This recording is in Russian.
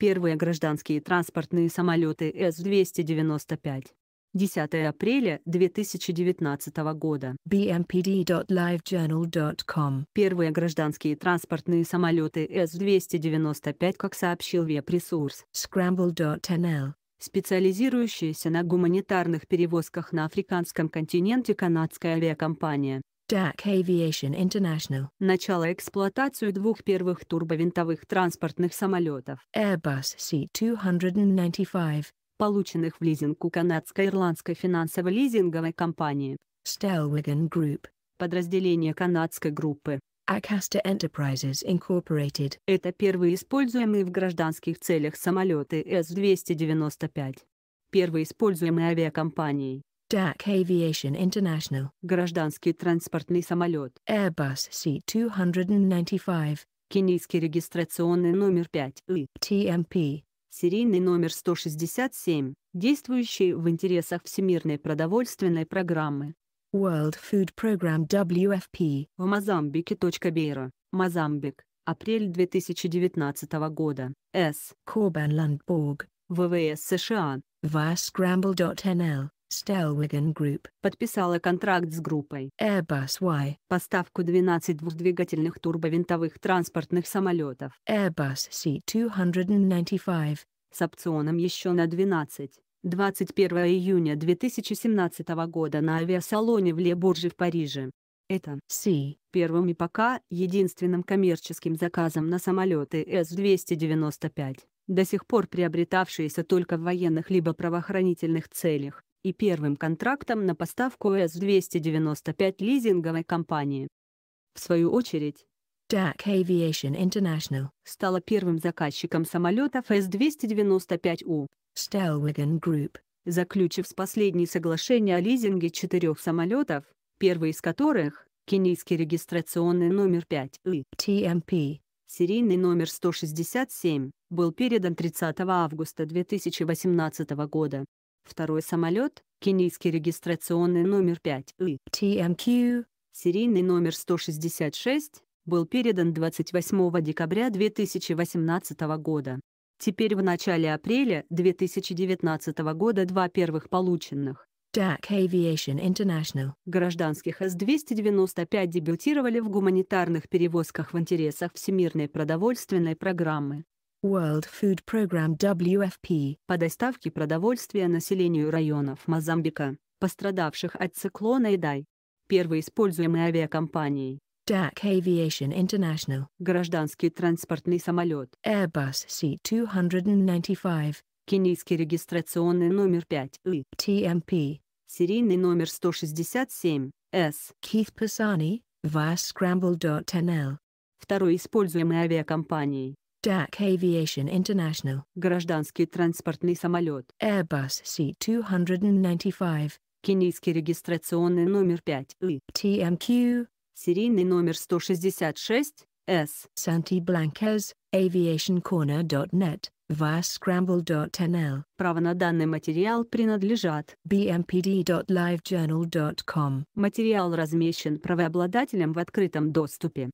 Первые гражданские транспортные самолеты С-295. 10 апреля 2019 года. bmpd.livejournal.com Первые гражданские транспортные самолеты С-295, как сообщил веб-ресурс scramble.nl, специализирующаяся на гуманитарных перевозках на африканском континенте канадская авиакомпания, DAC Aviation International. Начало эксплуатацию двух первых турбовинтовых транспортных самолетов. Airbus C-295. Полученных в лизинг у канадско-ирландской финансовой лизинговой компании. Stelwagen Group. Подразделение канадской группы. Acasta Enterprises Incorporated. Это первые используемые в гражданских целях самолеты С-295. Первые используемые авиакомпанией. DAC Aviation International. Гражданский транспортный самолет. Airbus C295. Кенийский регистрационный номер 5 и TMP. Серийный номер 167, действующий в интересах Всемирной продовольственной программы. World Food Program WFP. В Мозамбике. Бейра, Мозамбик, апрель 2019 года. С. Корбан Лундборг, ВВС США. via scramble.nl Stellwagen Group подписала контракт с группой Airbus э, Y поставку 12 двухдвигательных турбовинтовых транспортных самолетов Airbus э, C295 с опционом еще на 12. 21 июня 2017 года на авиасалоне в Ле-Бурже в Париже. Это C первым и пока единственным коммерческим заказом на самолеты С-295 до сих пор приобретавшиеся только в военных либо правоохранительных целях и первым контрактом на поставку С-295 лизинговой компании. В свою очередь, DAC Aviation International стала первым заказчиком самолетов С-295 у Stelwagen Group, заключив с последней соглашение о лизинге четырех самолетов, первый из которых – кенийский регистрационный номер 5 и TMP, серийный номер 167, был передан 30 августа 2018 года. Второй самолет, кенийский регистрационный номер 5 и TMQ, серийный номер 166, был передан 28 декабря 2018 года. Теперь в начале апреля 2019 года два первых полученных DAC а Aviation International гражданских С-295 дебютировали в гуманитарных перевозках в интересах Всемирной продовольственной программы. World Food Program WFP по доставке продовольствия населению районов Мозамбика, пострадавших от циклона Идай. Первый используемый авиакомпанией. DAC Aviation International. Гражданский транспортный самолет. Airbus C295. Кенийский регистрационный номер 5 TMP. Серийный номер 167 S. Keith Pisani, via scramble.nl. Второй используемый авиакомпанией. DAC Aviation International. Гражданский транспортный самолет. Airbus C295. Кенийский регистрационный номер 5 И. TMQ. Серийный номер 166 S. Santi Blancas, aviationcorner.net, via scramble.nl. Право на данный материал принадлежат bmpd.livejournal.com. Материал размещен правообладателем в открытом доступе.